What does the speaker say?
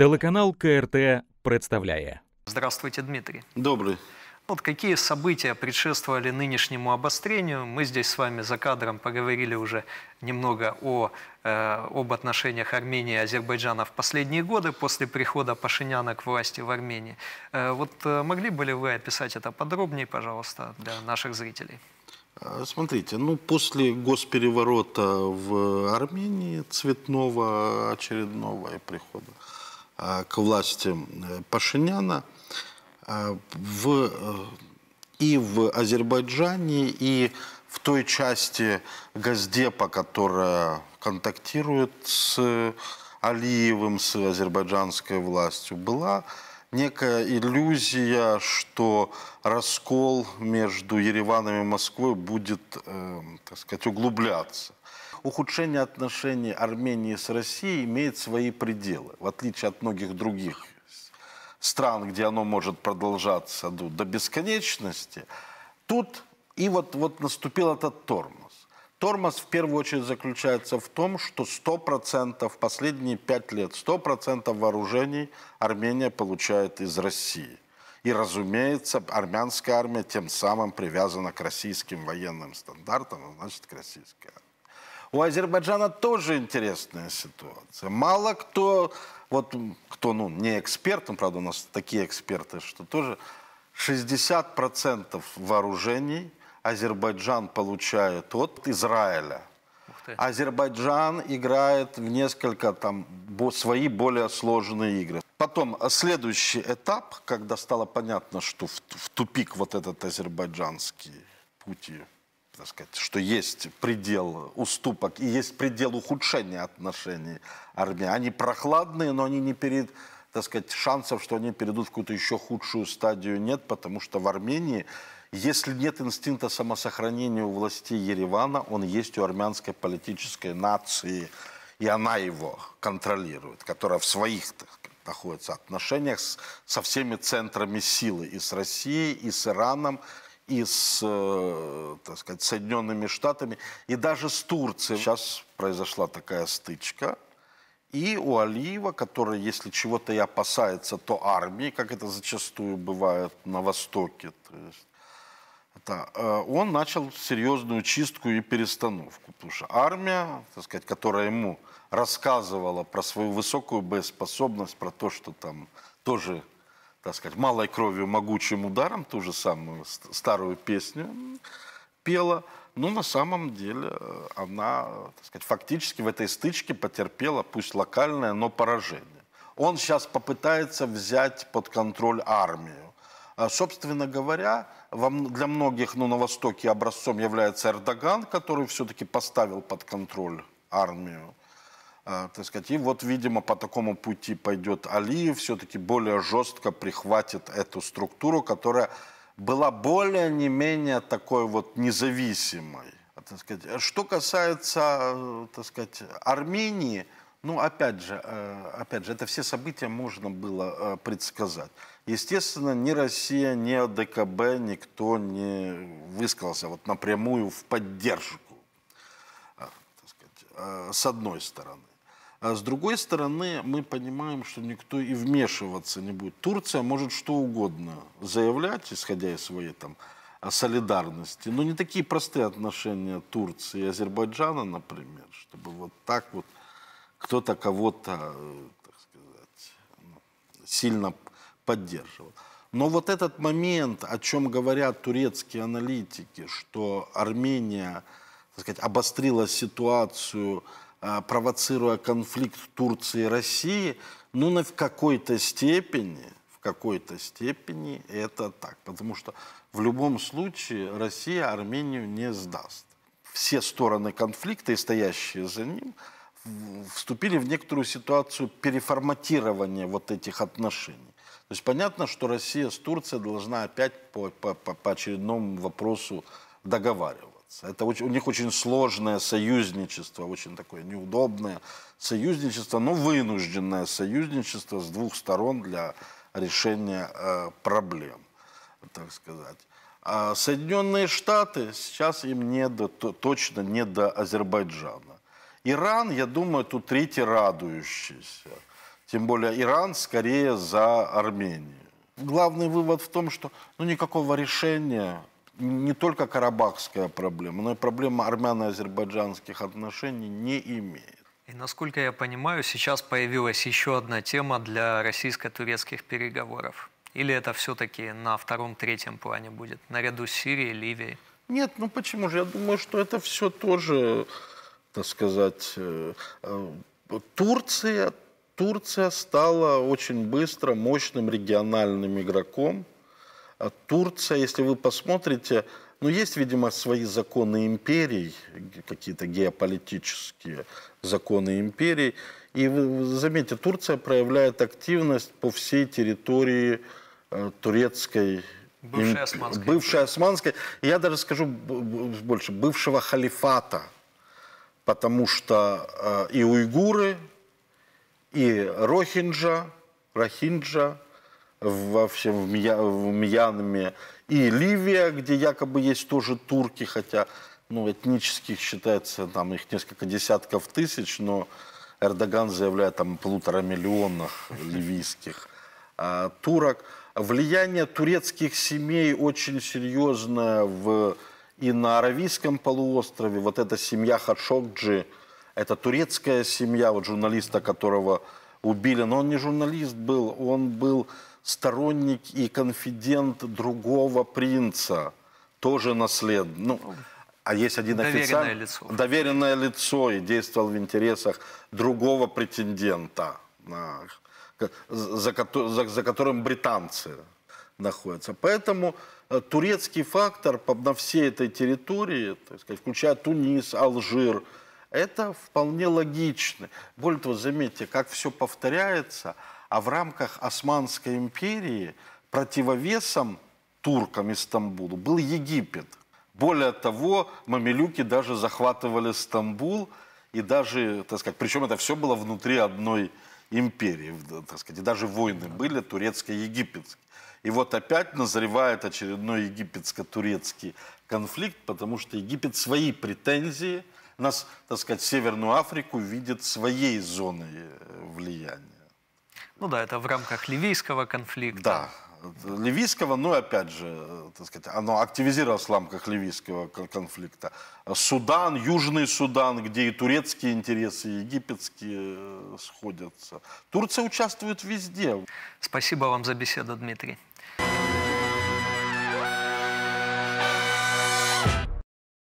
Телеканал КРТ представляет. Здравствуйте, Дмитрий. Добрый. Вот какие события предшествовали нынешнему обострению? Мы здесь с вами за кадром поговорили уже немного о, э, об отношениях Армении и Азербайджана в последние годы после прихода Пашиняна к власти в Армении. Э, вот э, могли бы ли вы описать это подробнее, пожалуйста, для наших зрителей? Э, смотрите, ну после госпереворота в Армении цветного очередного и прихода а, к власти э, Пашиняна а, в, э, и в Азербайджане, и в той части Газдепа, которая контактирует с Алиевым, с азербайджанской властью, была некая иллюзия, что раскол между Ереваном и Москвой будет, э, так сказать, углубляться ухудшение отношений Армении с Россией имеет свои пределы, в отличие от многих других стран, где оно может продолжаться ну, до бесконечности. Тут и вот, вот наступил этот тормоз. Тормоз в первую очередь заключается в том, что 100% последние 5 лет 100% вооружений Армения получает из России. И, разумеется, армянская армия тем самым привязана к российским военным стандартам, а значит, к российской армии. У Азербайджана тоже интересная ситуация. Мало кто, вот кто ну, не эксперт, ну, правда, у нас такие эксперты, что тоже 60% вооружений Азербайджан получает от Израиля. Азербайджан играет в несколько там свои более сложные игры. Потом следующий этап, когда стало понятно, что в, в тупик вот этот азербайджанский путь так сказать, что есть предел уступок и есть предел ухудшения отношений армии. Они прохладные, но они не перед так сказать, шансов, что они перейдут в какую-то еще худшую стадию, нет, потому что в Армении, если нет инстинкта самосохранения у власти Еревана, он есть у армянской политической нации, и она его контролирует, которая в своих так сказать, находится отношениях с, со всеми центрами силы, и с Россией, и с Ираном, и с, э, так сказать, Соединенными Штатами, и даже с Турцией. Сейчас произошла такая стычка, и у Алиева, который, если чего-то и опасается, то армии, как это зачастую бывает на Востоке, то есть, это, э, он начал серьезную чистку и перестановку. Потому что армия, так сказать, которая ему рассказывала про свою высокую боеспособность, про то, что там тоже так сказать, малой кровью, могучим ударом, ту же самую старую песню пела. Но ну, на самом деле э, она, так сказать, фактически в этой стычке потерпела, пусть локальное, но поражение. Он сейчас попытается взять под контроль армию. А, собственно говоря, для многих ну, на Востоке образцом является Эрдоган, который все-таки поставил под контроль армию. А, так сказать, и вот, видимо, по такому пути пойдет Алиев, все-таки более жестко прихватит эту структуру, которая была более не менее такой вот независимой. А, так сказать. Что касается, так сказать, Армении, ну, опять же, э, опять же, это все события можно было э, предсказать. Естественно, ни Россия, ни АДКБ, никто не высказался вот напрямую в поддержку, э, так сказать, с одной стороны. А с другой стороны, мы понимаем, что никто и вмешиваться не будет. Турция может что угодно заявлять, исходя из своей там а, солидарности. Но не такие простые отношения Турции и Азербайджана, например, чтобы вот так вот кто-то кого-то, так сказать, сильно поддерживал. Но вот этот момент, о чем говорят турецкие аналитики, что Армения, так сказать, обострила ситуацию а, провоцируя конфликт Турции и России, ну, на в какой-то степени, в какой-то степени это так. Потому что в любом случае Россия Армению не сдаст. Все стороны конфликта и стоящие за ним вступили в некоторую ситуацию переформатирования вот этих отношений. То есть понятно, что Россия с Турцией должна опять по, по, по очередному вопросу договариваться боятся. Это очень, у них очень сложное союзничество, очень такое неудобное союзничество, но вынужденное союзничество с двух сторон для решения э, проблем, так сказать. А Соединенные Штаты сейчас им не до, точно не до Азербайджана. Иран, я думаю, тут третий радующийся. Тем более Иран скорее за Армению. Главный вывод в том, что ну, никакого решения не только карабахская проблема, но и проблема армяно-азербайджанских отношений не имеет. И насколько я понимаю, сейчас появилась еще одна тема для российско-турецких переговоров. Или это все-таки на втором-третьем плане будет, наряду с Сирией, Ливией? Нет, ну почему же? Я думаю, что это все тоже, так сказать, э, э, Турция, Турция стала очень быстро мощным региональным игроком Турция, если вы посмотрите, ну, есть, видимо, свои законы империй, какие-то геополитические законы империй. И, заметьте, Турция проявляет активность по всей территории э, турецкой бывшая им... османской. Бывшей Я даже скажу больше, бывшего халифата. Потому что э, и уйгуры, и рохинджа, рохинджа, во всем в, Мья, в Мьянме, и Ливия, где якобы есть тоже турки, хотя ну, этнических считается там их несколько десятков тысяч, но Эрдоган заявляет там полутора миллионах ливийских а, турок. Влияние турецких семей очень серьезное в, и на Аравийском полуострове. Вот эта семья Хадшокджи, это турецкая семья, вот журналиста, которого убили. Но он не журналист был, он был сторонник и конфидент другого принца, тоже наслед Ну, а есть один доверенное официальный... лицо. Доверенное лицо и действовал в интересах другого претендента, а, за, за, за которым британцы находятся. Поэтому э, турецкий фактор на всей этой территории, так сказать, включая Тунис, Алжир, это вполне логично. Более того, заметьте, как все повторяется – а в рамках Османской империи противовесом туркам из Стамбула был Египет. Более того, мамилюки даже захватывали Стамбул, и даже, так сказать, причем это все было внутри одной империи, так сказать, и даже войны были турецко-египетские. И вот опять назревает очередной египетско-турецкий конфликт, потому что Египет свои претензии, нас, так сказать, Северную Африку видит своей зоной э, влияния. Ну да, это в рамках ливийского конфликта. Да, ливийского, но ну, опять же, так сказать, оно активизировалось в рамках ливийского конфликта. Судан, Южный Судан, где и турецкие интересы, и египетские э, сходятся. Турция участвует везде. Спасибо вам за беседу, Дмитрий.